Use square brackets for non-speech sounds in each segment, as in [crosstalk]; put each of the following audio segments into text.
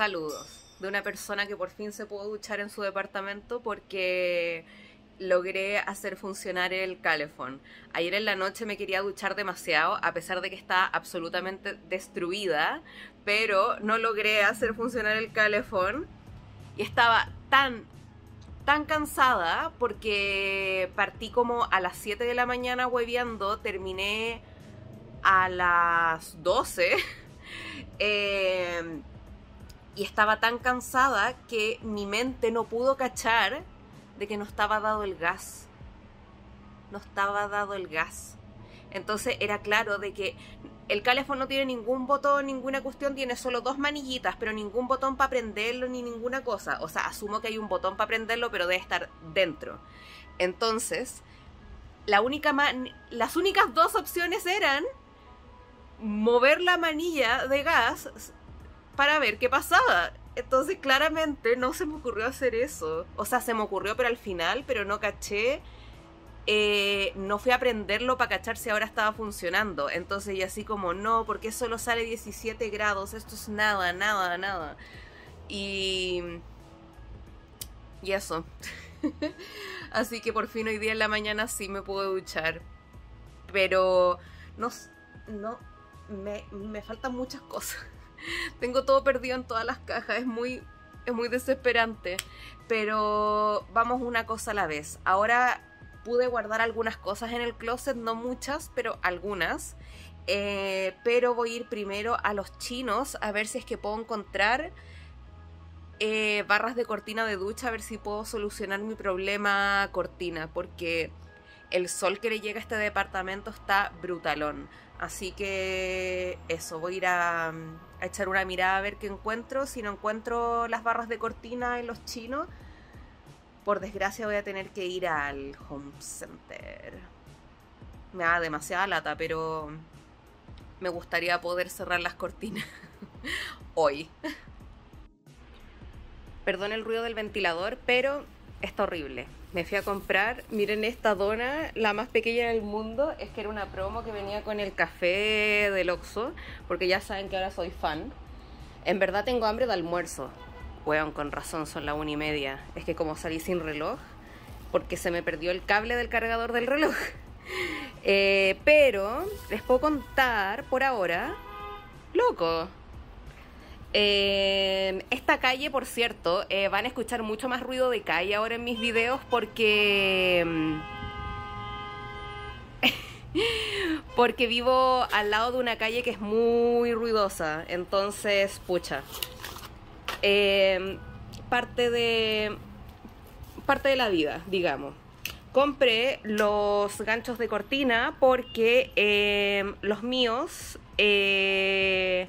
Saludos de una persona que por fin se pudo duchar en su departamento porque logré hacer funcionar el calefón. Ayer en la noche me quería duchar demasiado, a pesar de que estaba absolutamente destruida, pero no logré hacer funcionar el calefón y estaba tan tan cansada porque partí como a las 7 de la mañana hueviando terminé a las 12. [laughs] y estaba tan cansada que mi mente no pudo cachar de que no estaba dado el gas. No estaba dado el gas. Entonces era claro de que el calefón no tiene ningún botón, ninguna cuestión, tiene solo dos manillitas, pero ningún botón para prenderlo ni ninguna cosa. O sea, asumo que hay un botón para prenderlo, pero debe estar dentro. Entonces, la única las únicas dos opciones eran mover la manilla de gas para ver qué pasaba. Entonces claramente no se me ocurrió hacer eso. O sea, se me ocurrió pero al final, pero no caché. Eh, no fui a aprenderlo para cachar si ahora estaba funcionando. Entonces y así como, no, porque solo sale 17 grados, esto es nada, nada, nada. Y... Y eso. [laughs] así que por fin hoy día en la mañana sí me puedo duchar. Pero no... no me, me faltan muchas cosas. [laughs] Tengo todo perdido en todas las cajas, es muy, es muy desesperante. Pero vamos una cosa a la vez. Ahora pude guardar algunas cosas en el closet, no muchas, pero algunas. Eh, pero voy a ir primero a los chinos a ver si es que puedo encontrar eh, barras de cortina de ducha, a ver si puedo solucionar mi problema cortina, porque el sol que le llega a este departamento está brutalón. Así que eso, voy a ir echar una mirada a ver qué encuentro. Si no encuentro las barras de cortina en los chinos, por desgracia voy a tener que ir al home center. Me da demasiada lata, pero me gustaría poder cerrar las cortinas [laughs] hoy. Perdón el ruido del ventilador, pero está horrible me fui a comprar, miren esta dona, la más pequeña del mundo, es que era una promo que venía con el café del Oxxo, porque ya saben que ahora soy fan. En verdad tengo hambre de almuerzo. Weón, con razón, son la una y media. Es que como salí sin reloj, porque se me perdió el cable del cargador del reloj. [laughs] Eh, pero les puedo contar por ahora, loco, eh, esta calle, por cierto, eh, van a escuchar mucho más ruido de calle ahora en mis videos porque... Mm, [laughs] porque vivo al lado de una calle que es muy ruidosa, entonces, pucha. Em, parte de... parte de la vida, digamos. Compré los ganchos de cortina porque em, los míos... Eh,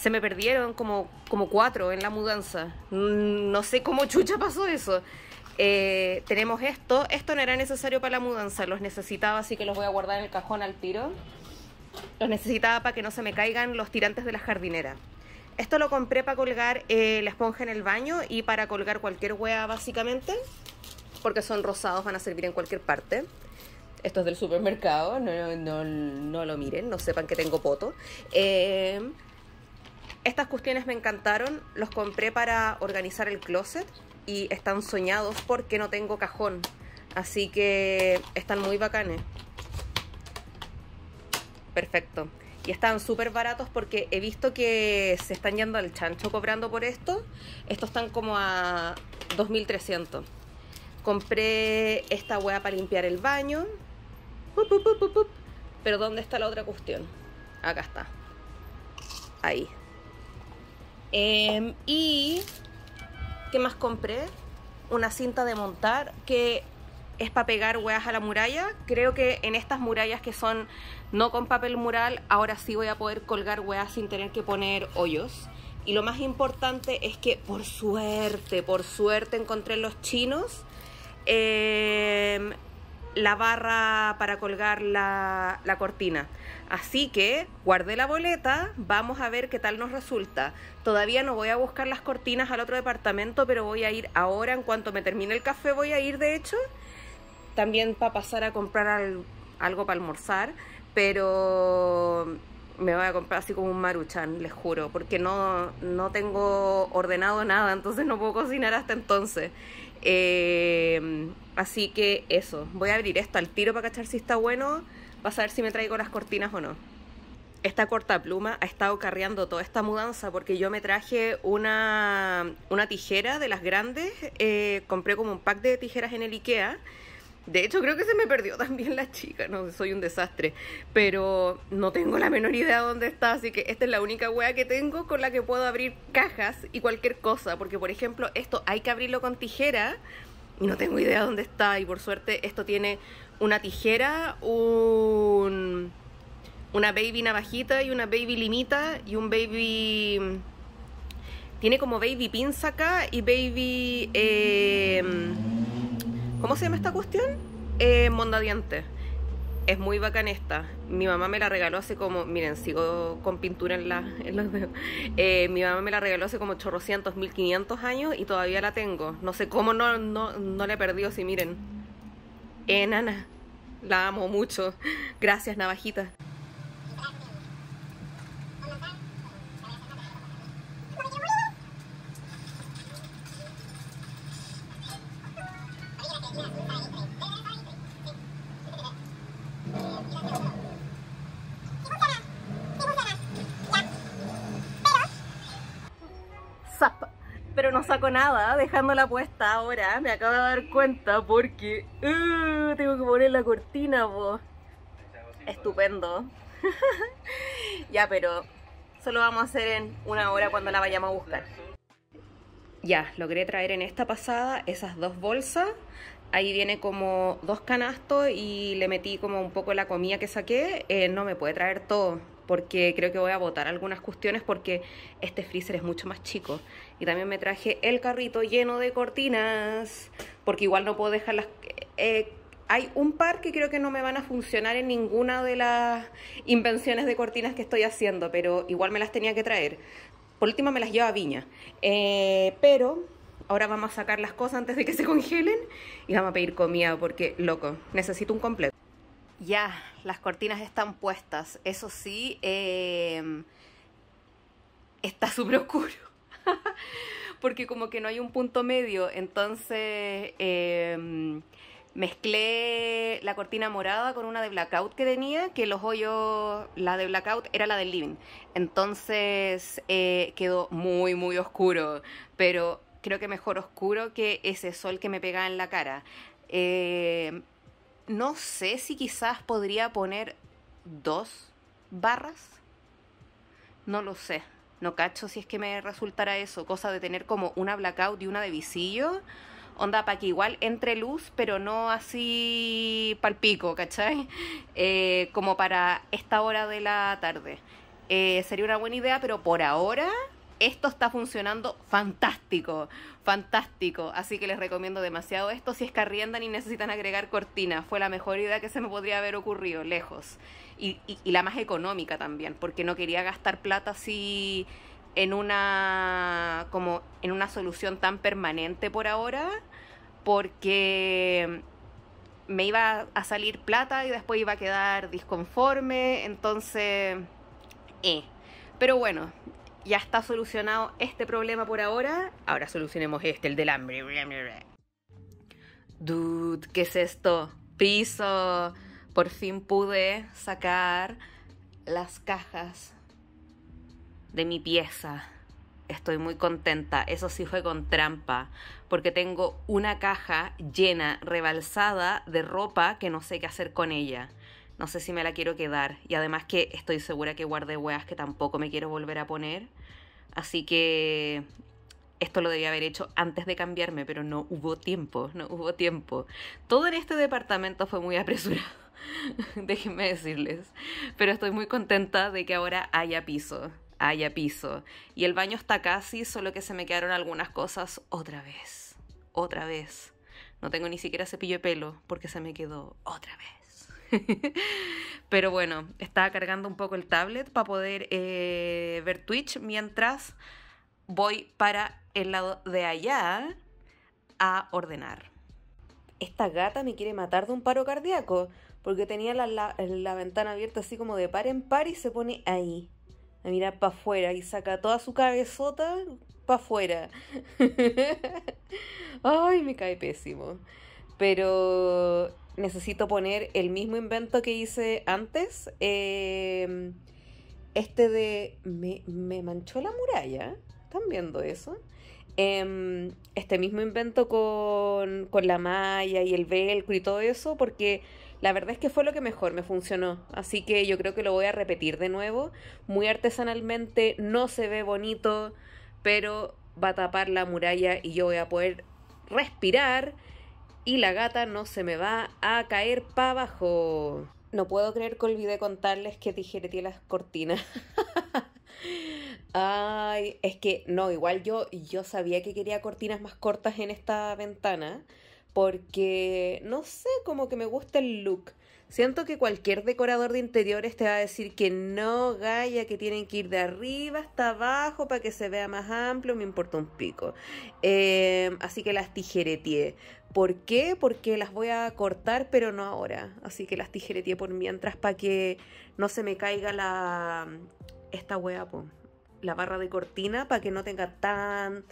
se me perdieron como, como cuatro en la mudanza. Mm, no sé cómo chucha pasó eso. Eh, tenemos esto. Esto no era necesario para la mudanza. Los necesitaba, así que los voy a guardar en el cajón al tiro. Los necesitaba para que no se me caigan los tirantes de la jardinera. Esto lo compré para colgar eh, la esponja en el baño y para colgar cualquier hueá básicamente. Porque son rosados, van a servir en cualquier parte. Esto es del supermercado, no, no lo miren, no sepan que tengo poto. Eh, estas cuestiones me encantaron, los compré para organizar el closet y están soñados porque no tengo cajón. Así que están muy bacanes. Perfecto. Y están súper baratos porque he visto que se están yendo al chancho cobrando por esto. Estos están como a 2.300. Compré esta hueá para limpiar el baño. Pero ¿dónde está la otra cuestión? Acá está. Ahí. Em, y, ¿qué más compré? Una cinta de montar que es para pegar hueas a la muralla. Creo que en estas murallas que son no con papel mural, ahora sí voy a poder colgar hueas sin tener que poner hoyos. Y lo más importante es que por suerte, por suerte encontré en los chinos em, la barra para colgar la cortina. Así que guardé la boleta, vamos a ver qué tal nos resulta. Todavía no voy a buscar las cortinas al otro departamento, pero voy a ir ahora, en cuanto me termine el café voy a ir de hecho, también para pasar a comprar algo para almorzar, pero me voy a comprar así como un maruchan, les juro, porque no, no tengo ordenado nada, entonces no puedo cocinar hasta entonces. Eh, así que eso, voy a abrir esto al tiro para cachar si está bueno. Vas a ver si me traigo las cortinas o no. Esta corta pluma ha estado carreando toda esta mudanza porque yo me traje una, una tijera de las grandes, eh, compré como un pack de tijeras en el Ikea. De hecho, creo que se me perdió [laughs] también la chica, no soy un desastre. Pero no tengo la menor idea dónde está, así que esta es la única wea que tengo con la que puedo abrir cajas y cualquier cosa. Porque, por ejemplo, esto hay que abrirlo con tijera y no tengo idea dónde está. Y por suerte, esto tiene una tijera, un, una baby navajita y una baby limita y un baby... Tiene como baby pinza acá y baby... Eh, ¿Cómo se llama esta cuestión? Eh, mondadiente. Es muy bacán esta. Mi mamá me la regaló hace como... Miren, sigo con pintura en, la, los dedos. Eh, mi mamá me la regaló hace como 800, 1500 años y todavía la tengo. No sé cómo no, no la he perdido, si miren. Enana, la amo mucho. Gracias, Navajita. pero no saco nada dejando la puesta ahora. Me acabo de dar cuenta porque uh, tengo que poner la cortina, Estupendo. [laughs] ya, pero solo vamos a hacer en una hora cuando la vayamos a buscar. Ya, logré traer en esta pasada esas dos bolsas. Ahí viene como dos canastos y le metí como un poco la comida que saqué. Eh, no me puede traer todo, porque creo que voy a votar algunas cuestiones porque este freezer es mucho más chico. Y también me traje el carrito lleno de cortinas, porque igual no puedo dejarlas... Eh, hay un par que creo que no me van a funcionar en ninguna de las invenciones de cortinas que estoy haciendo, pero igual me las tenía que traer. Por último me las lleva Viña. Eh, pero ahora vamos a sacar las cosas antes de que se congelen y vamos a pedir comida porque, loco, necesito un completo. Ya, las cortinas están puestas. Eso sí, em, está [laughs] súper oscuro. Porque como que no hay un punto medio. Entonces em, mezclé la cortina morada con una de blackout que tenía, que los hoyos, la de blackout era la del living. Entonces eh, quedó muy, muy oscuro. Pero creo que mejor oscuro que ese sol que me pegaba en la cara. Eh, no sé si quizás podría poner dos barras. No lo sé. No cacho si es que me resultara eso, cosa de tener como una blackout y una de visillo. Onda para que igual entre luz, pero no así palpico, ¿cachai? [laughs] Eh, como para esta hora de la tarde. Eh, sería una buena idea, pero por ahora esto está funcionando fantástico, fantástico. Así que les recomiendo demasiado esto. Si es que arriendan y necesitan agregar cortina. fue la mejor idea que se me podría haber ocurrido, lejos. Y, y la más económica también, porque no quería gastar plata así en una, como en una solución tan permanente por ahora, porque me iba a salir plata y después iba a quedar disconforme, entonces... Eh. Pero bueno, ya está solucionado este problema por ahora, ahora solucionemos este, el del hambre. Dude, ¿qué es esto? Piso. Por fin pude sacar las cajas de mi pieza. Estoy muy contenta. Eso sí fue con trampa. Porque tengo una caja llena, rebalsada de ropa que no sé qué hacer con ella no sé si me la quiero quedar. Y además que estoy segura que guardé weas que tampoco me quiero volver a poner. Así que esto lo debía haber hecho antes de cambiarme, pero no hubo tiempo, no hubo tiempo. Todo en este departamento fue muy apresurado, [laughs] déjenme decirles. Pero estoy muy contenta de que ahora haya piso, haya piso. Y el baño está casi, solo que se me quedaron algunas cosas otra vez, otra vez. No tengo ni siquiera cepillo de pelo porque se me quedó otra vez. [laughs] Pero bueno, estaba cargando un poco el tablet para poder eh, ver Twitch mientras voy para el lado de allá a ordenar. Esta gata me quiere matar de un paro cardíaco porque tenía la, la ventana abierta así como de par en par y se pone ahí a mirar para afuera y saca toda su cabezota para afuera. [laughs] Ay, me cae pésimo. Pero necesito poner el mismo invento que hice antes. Em, este de... Me, manchó la muralla. ¿Están viendo eso? Em, este mismo invento con, con la malla y el velcro y todo eso, porque la verdad es que fue lo que mejor me funcionó. Así que yo creo que lo voy a repetir de nuevo. Muy artesanalmente, no se ve bonito, pero va a tapar la muralla y yo voy a poder respirar y la gata no se me va a caer para abajo. No puedo creer que olvidé contarles que tijereteé las cortinas. [laughs] Ay, es que no, igual yo, yo sabía que quería cortinas más cortas en esta ventana porque no sé, como que me gusta el look. Siento que cualquier decorador de interiores te va a decir que no, Gaia, que tienen que ir de arriba hasta abajo para que se vea más amplio, me importa un pico. Em, así que las tijereteé. ¿Por qué? Porque las voy a cortar, pero no ahora. Así que las tijereteé por mientras para que no se me caiga la esta hueá, la barra de cortina, para que no tenga tan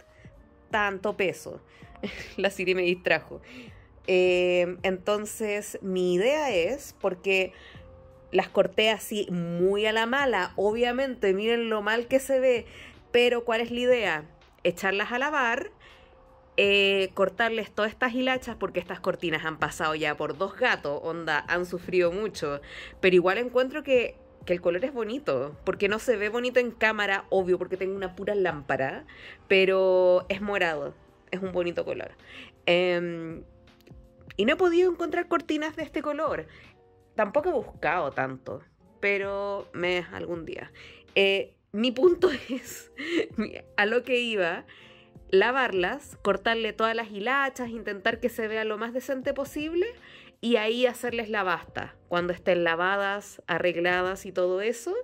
tanto peso. [laughs] la Siri me distrajo. Em, entonces, mi idea es, porque las corté así muy a la mala, obviamente, miren lo mal que se ve, pero ¿cuál es la idea? Echarlas a lavar, eh, cortarles todas estas hilachas, porque estas cortinas han pasado ya por dos gatos, onda, han sufrido mucho, pero igual encuentro que, el color es bonito, porque no se ve bonito en cámara, obvio, porque tengo una pura lámpara, pero es morado, es un bonito color. Em, y no he podido encontrar cortinas de este color. Tampoco he buscado tanto, pero me algún día. Eh, mi punto [laughs] es, a lo que iba, lavarlas, cortarle todas las hilachas, intentar que se vea lo más decente posible y ahí hacerles la basta. Cuando estén lavadas, arregladas y todo eso,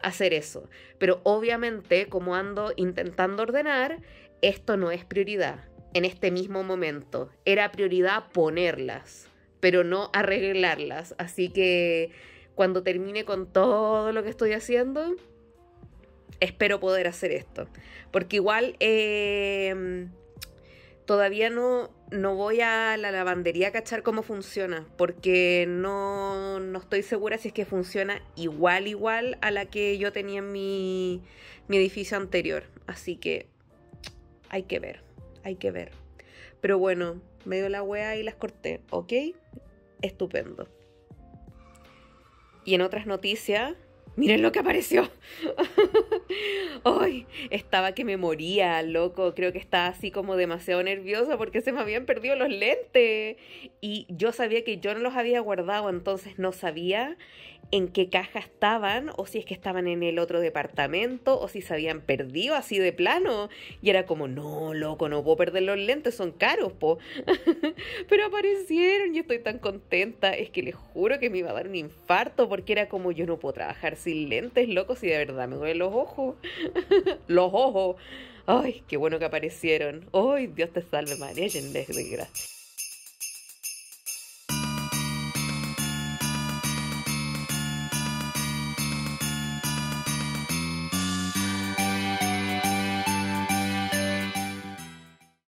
hacer eso. Pero obviamente, como ando intentando ordenar, esto no es prioridad en este mismo momento. Era prioridad ponerlas, pero no arreglarlas. Así que cuando termine con todo lo que estoy haciendo, espero poder hacer esto. Porque igual em, todavía no, no voy a la lavandería a cachar cómo funciona, porque no, no, estoy segura si es que funciona igual, igual a la que yo tenía en mi edificio anterior. Así que hay que ver hay que ver. Pero bueno, me dio la wea y las corté, ¿ok? Estupendo. Y en otras noticias, miren lo que apareció. [laughs] Ay, estaba que me moría, loco. Creo que estaba así como demasiado nerviosa porque se me habían perdido los lentes. Y yo sabía que yo no los había guardado, entonces no sabía en qué caja estaban o si es que estaban en el otro departamento o si se habían perdido así de plano. Y era como, no, loco, no puedo perder los lentes, son caros, po. [laughs] Pero aparecieron y estoy tan contenta. Es que les juro que me iba a dar un infarto porque era como, yo no puedo trabajar sin lentes, loco, si de verdad me duele los ojos. [laughs] los ojos. Ay, qué bueno que aparecieron. Ay, Dios te salve, María, llena de